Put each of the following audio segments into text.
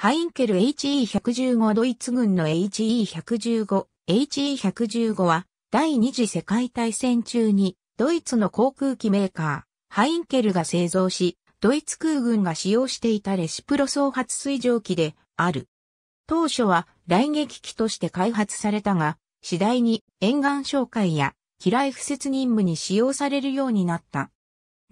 ハインケル HE115 ドイツ軍の HE115、HE115 は第二次世界大戦中にドイツの航空機メーカー、ハインケルが製造し、ドイツ空軍が使用していたレシプロ総発水蒸気である。当初は雷撃機として開発されたが、次第に沿岸紹介や機雷不設任務に使用されるようになった。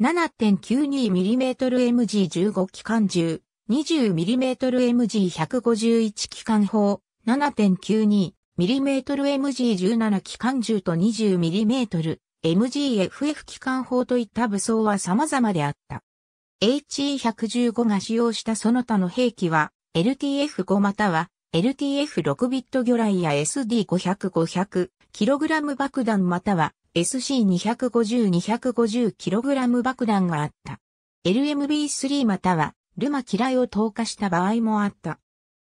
7.92mmMG15 機関銃 20mmMG151 機関砲 7.92mmMG17 機関銃と 20mmMGFF 機関砲といった武装は様々であった。HE115 が使用したその他の兵器は LTF5 または LTF6 ビット魚雷や SD500-500 kg 爆弾または SC250-250kg 爆弾があった。LMB3 またはルマ機雷を投下した場合もあった。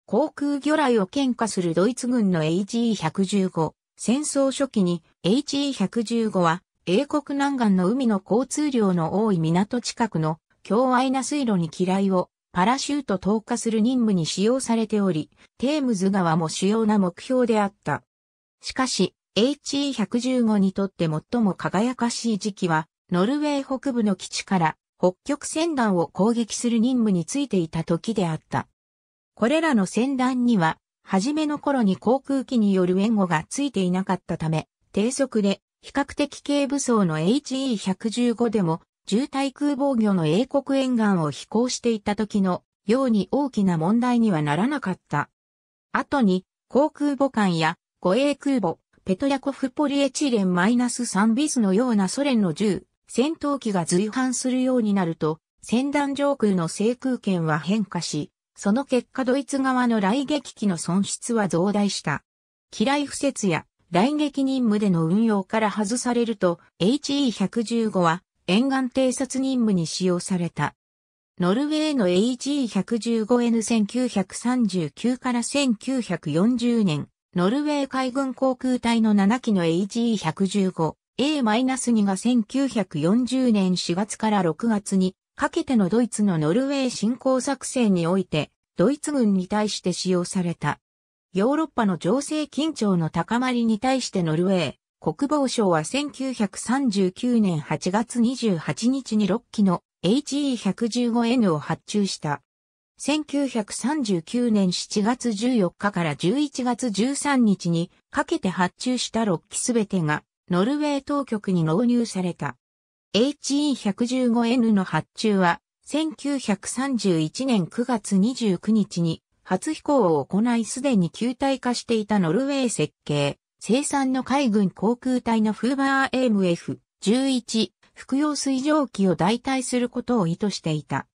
航空魚雷を喧嘩するドイツ軍の HE115。戦争初期に HE115 は英国南岸の海の交通量の多い港近くの強愛な水路に機雷をパラシュート投下する任務に使用されており、テームズ川も主要な目標であった。しかし、HE115 にとって最も輝かしい時期は、ノルウェー北部の基地から北極船団を攻撃する任務についていた時であった。これらの船団には、初めの頃に航空機による援護がついていなかったため、低速で比較的軽武装の HE115 でも、重滞。空防御の英国沿岸を飛行していた時のように大きな問題にはならなかった。後に、航空母艦や護衛空母、ペトヤコフポリエチレン -3 ビスのようなソ連の銃、戦闘機が随伴するようになると、戦団上空の制空権は変化し、その結果ドイツ側の雷撃機の損失は増大した。機雷不設や雷撃任務での運用から外されると、HE115 は沿岸偵察任務に使用された。ノルウェーの HE115N1939 から1940年、ノルウェー海軍航空隊の7機の HE115 A-2 が1940年4月から6月にかけてのドイツのノルウェー侵攻作戦において、ドイツ軍に対して使用された。ヨーロッパの情勢緊張の高まりに対してノルウェー、国防省は1939年8月28日に6機の HE115N を発注した。1939年7月14日から11月13日にかけて発注した6機すべてがノルウェー当局に納入された。HE115N の発注は、1931年9月29日に初飛行を行いすでに球体化していたノルウェー設計、生産の海軍航空隊のフーバー AMF-11 服用水蒸気を代替することを意図していた。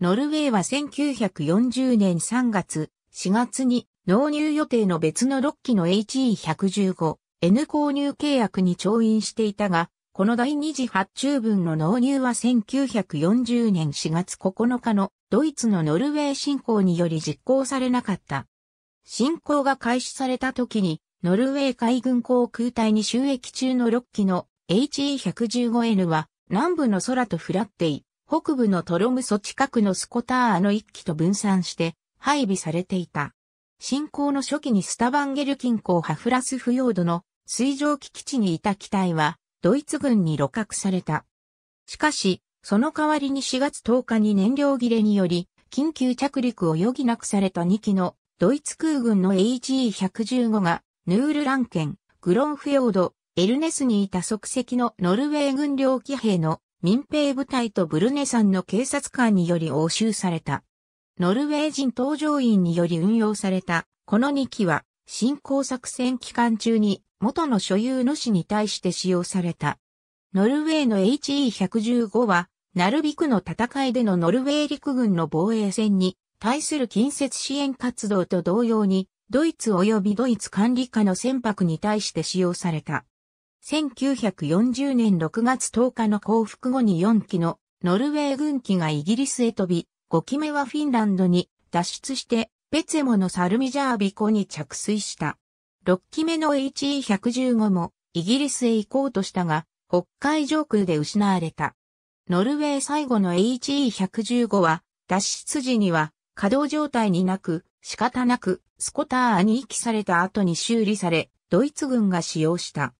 ノルウェーは1940年3月、4月に納入予定の別の6機の HE115 N 購入契約に調印していたが、この第二次発注分の納入は1940年4月9日のドイツのノルウェー侵攻により実行されなかった。侵攻が開始された時に、ノルウェー海軍航空隊に収益中の6機の HE115N は南部の空とフラッテイ、北部のトロムソ近くのスコターの1機と分散して配備されていた。侵攻の初期にスタバンゲル近郊ハフラスフヨードの水上機基地にいた機体は、ドイツ軍に露獲された。しかし、その代わりに4月10日に燃料切れにより、緊急着陸を余儀なくされた2機のドイツ空軍の HE115 が、ヌールラン県、グロンフヨード、エルネスにいた即席のノルウェー軍領機兵の民兵部隊とブルネ山の警察官により押収された。ノルウェー人搭乗員により運用された、この2機は侵攻作戦期間中に元の所有の市に対して使用された。ノルウェーの HE115 は、ナルビクの戦いでのノルウェー陸軍の防衛戦に対する近接支援活動と同様に、ドイツ及びドイツ管理下の船舶に対して使用された。1940年6月10日の降伏後に4機のノルウェー軍機がイギリスへ飛び、5機目はフィンランドに脱出してベツェモのサルミジャービコに着水した。6機目の HE115 もイギリスへ行こうとしたが、北海上空で失われた。ノルウェー最後の HE115 は、脱出時には稼働状態になく、仕方なくスコターに遺棄された後に修理され、ドイツ軍が使用した。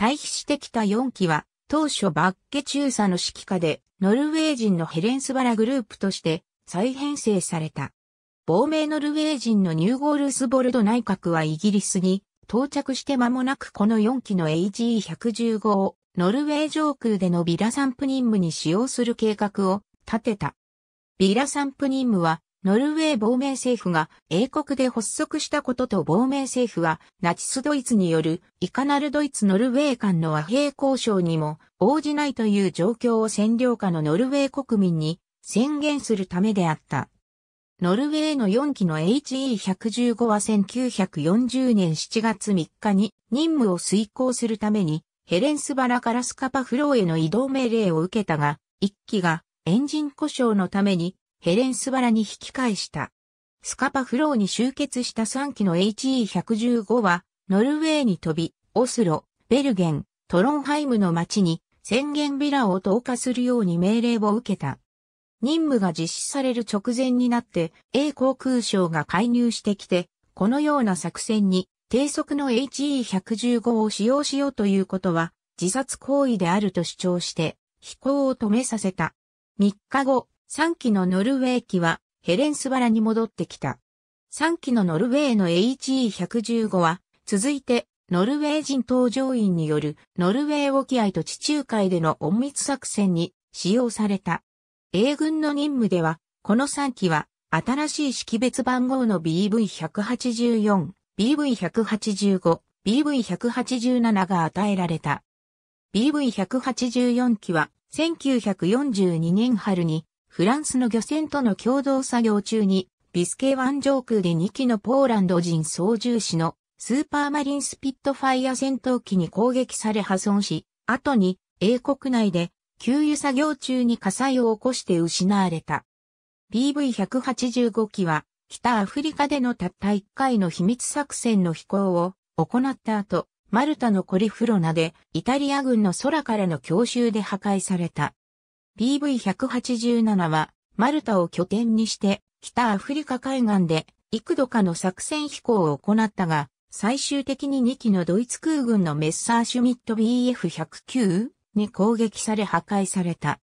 退避してきた4機は、当初バッケ中佐の指揮下で、ノルウェー人のヘレンスバラグループとして再編成された。亡命ノルウェー人のニューゴールスボルド内閣はイギリスに到着して間もなくこの4機の AG115 をノルウェー上空でのビラ散布任務に使用する計画を立てた。ビラ散布任務はノルウェー亡命政府が英国で発足したことと亡命政府はナチスドイツによるいかなるドイツノルウェー間の和平交渉にも応じないという状況を占領下のノルウェー国民に宣言するためであった。ノルウェーの4機の HE115 は1940年7月3日に任務を遂行するためにヘレンスバラからスカパフローへの移動命令を受けたが、1機がエンジン故障のためにヘレンスバラに引き返した。スカパフローに集結した3機の HE115 はノルウェーに飛び、オスロ、ベルゲン、トロンハイムの町に宣言ビラを投下するように命令を受けた。任務が実施される直前になって、英航空省が介入してきて、このような作戦に、低速の HE115 を使用しようということは、自殺行為であると主張して、飛行を止めさせた。3日後、3機のノルウェー機は、ヘレンスバラに戻ってきた。3機のノルウェーの HE115 は、続いて、ノルウェー人搭乗員による、ノルウェー沖合と地中海での隠密作戦に使用された。英軍の任務では、この3機は、新しい識別番号の BV184、BV185、BV187 が与えられた。BV184 機は、1942年春に、フランスの漁船との共同作業中に、ビスケ湾上空で2機のポーランド人操縦士のスーパーマリンスピットファイア戦闘機に攻撃され破損し、後に英国内で給油作業中に火災を起こして失われた。PV185 機は北アフリカでのたった1回の秘密作戦の飛行を行った後、マルタのコリフロナでイタリア軍の空からの強襲で破壊された。PV187 はマルタを拠点にして北アフリカ海岸で幾度かの作戦飛行を行ったが、最終的に2機のドイツ空軍のメッサーシュミット BF109 に攻撃され破壊された。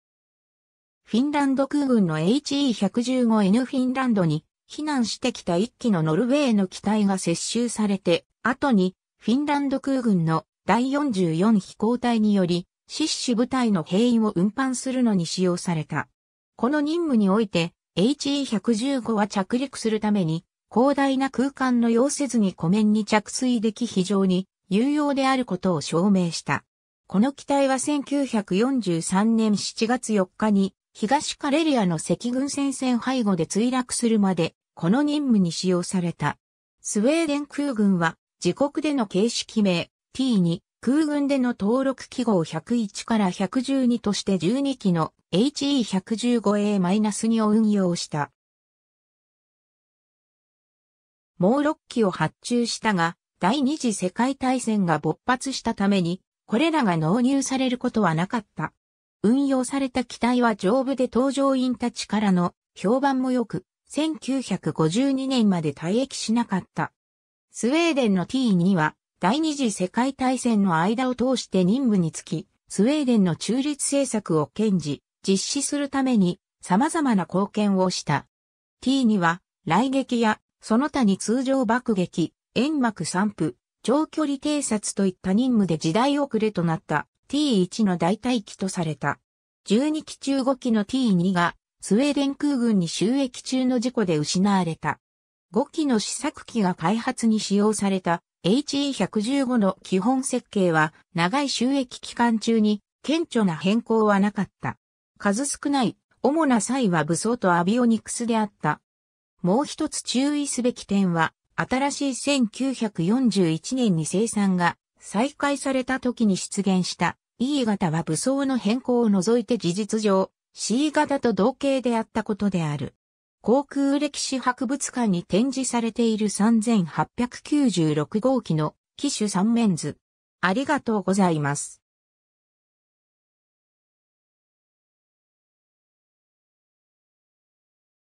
フィンランド空軍の HE115N フィンランドに避難してきた一機のノルウェーの機体が接収されて、後にフィンランド空軍の第44飛行隊により、シ死部隊の兵員を運搬するのに使用された。この任務において HE115 は着陸するために広大な空間の要せずに湖面に着水でき非常に有用であることを証明した。この機体は1943年7月4日に東カレリアの赤軍戦線背後で墜落するまで、この任務に使用された。スウェーデン空軍は、自国での形式名 T2、空軍での登録記号101から112として12機の HE115A- を運用した。もう6機を発注したが、第二次世界大戦が勃発したために、これらが納入されることはなかった。運用された機体は丈夫で搭乗員たちからの評判も良く、1952年まで退役しなかった。スウェーデンの T2 は第二次世界大戦の間を通して任務につき、スウェーデンの中立政策を堅持、実施するために様々な貢献をした。T2 は、雷撃や、その他に通常爆撃、煙幕散布、長距離偵察といった任務で時代遅れとなった T1 の代替機とされた。12機中5機の T2 がスウェーデン空軍に収益中の事故で失われた。5機の試作機が開発に使用された HE115 の基本設計は長い収益期間中に顕著な変更はなかった。数少ない主な際は武装とアビオニクスであった。もう一つ注意すべき点は新しい1941年に生産が再開された時に出現した E 型は武装の変更を除いて事実上 C 型と同型であったことである。航空歴史博物館に展示されている3896号機の機種3面図。ありがとうございます。